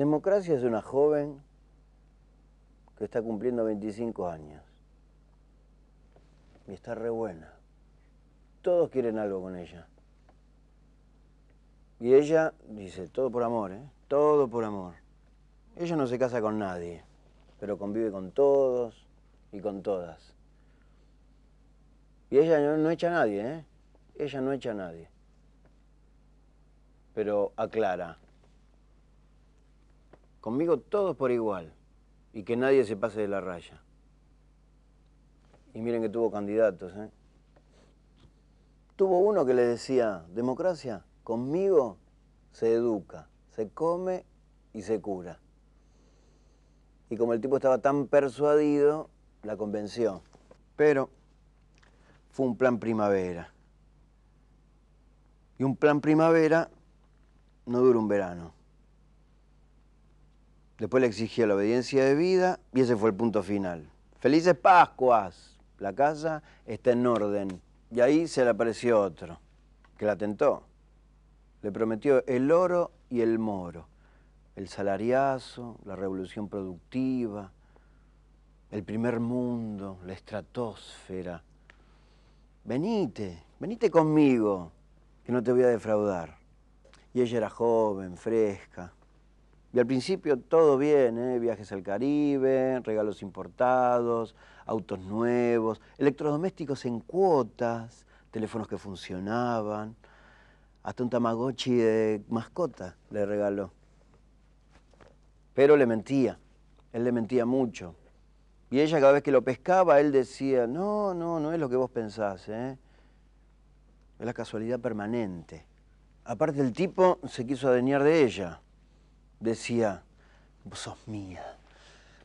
Democracia es una joven que está cumpliendo 25 años y está re buena. Todos quieren algo con ella. Y ella dice, todo por amor, ¿eh? Todo por amor. Ella no se casa con nadie, pero convive con todos y con todas. Y ella no, echa a nadie, ¿eh? Ella no echa a nadie. Pero aclara, Conmigo todos por igual y que nadie se pase de la raya. Y miren que tuvo candidatos, ¿eh? Tuvo uno que le decía, democracia, conmigo se educa, se come y se cura. Y como el tipo estaba tan persuadido, la convenció. Pero fue un plan primavera. Y un plan primavera no dura un verano. Después le exigió la obediencia de vida y ese fue el punto final. Felices Pascuas. La casa está en orden. Y ahí se le apareció otro, que la tentó. Le prometió el oro y el moro, el salariazo, la revolución productiva, el primer mundo, la estratosfera. Venite, venite conmigo, que no te voy a defraudar. Y ella era joven, fresca, y al principio todo bien, ¿eh? viajes al Caribe, regalos importados, autos nuevos, electrodomésticos en cuotas, teléfonos que funcionaban, hasta un Tamagotchi de mascota le regaló. Pero le mentía, él le mentía mucho. Y ella cada vez que lo pescaba, él decía, no, no, no es lo que vos pensás, ¿eh? es la casualidad permanente. Aparte el tipo se quiso adueñar de ella decía, vos sos mía,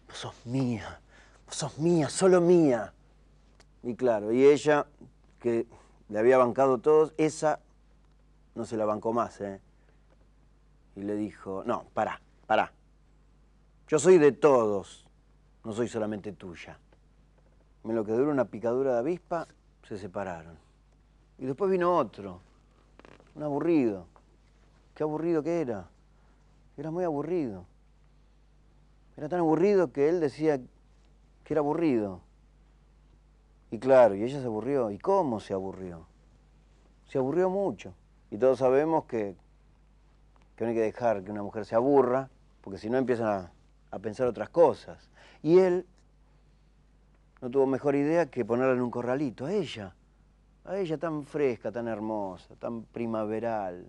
vos sos mía, vos sos mía, solo mía. Y claro, y ella, que le había bancado todos, esa no se la bancó más, ¿eh? Y le dijo, no, pará, pará. Yo soy de todos, no soy solamente tuya. En lo que duró una picadura de avispa, se separaron. Y después vino otro, un aburrido. Qué aburrido que era. Era muy aburrido. Era tan aburrido que él decía que era aburrido. Y claro, y ella se aburrió. ¿Y cómo se aburrió? Se aburrió mucho. Y todos sabemos que, no hay que dejar que una mujer se aburra, porque si no empieza a, a pensar otras cosas. Y él no tuvo mejor idea que ponerla en un corralito, a ella, a ella tan fresca, tan hermosa, tan primaveral,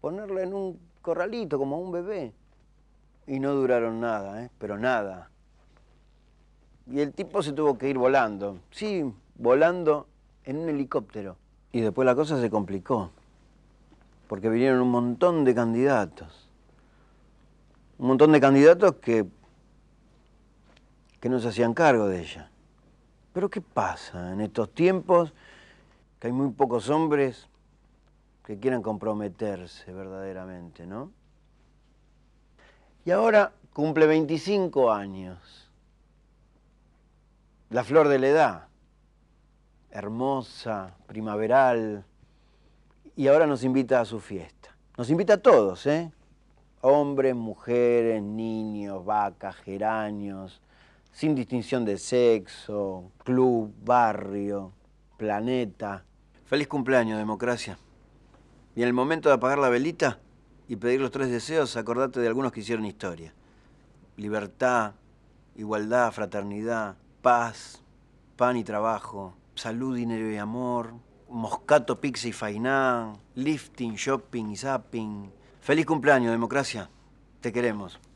ponerla en un corralito, como un bebé. Y no duraron nada, ¿eh? pero nada. Y el tipo se tuvo que ir volando. Sí, volando en un helicóptero. Y después la cosa se complicó, porque vinieron un montón de candidatos. Un montón de candidatos que, que no se hacían cargo de ella. Pero ¿qué pasa en estos tiempos que hay muy pocos hombres que quieran comprometerse verdaderamente, ¿no? Y ahora cumple 25 años, la flor de la edad, hermosa, primaveral, y ahora nos invita a su fiesta. Nos invita a todos, ¿eh? Hombres, mujeres, niños, vacas, geranios, sin distinción de sexo, club, barrio, planeta. Feliz cumpleaños, democracia. Y en el momento de apagar la velita y pedir los tres deseos, acordate de algunos que hicieron historia. Libertad, igualdad, fraternidad, paz, pan y trabajo, salud, dinero y amor, moscato, pizza y fainá, lifting, shopping y zapping. Feliz cumpleaños, democracia. Te queremos.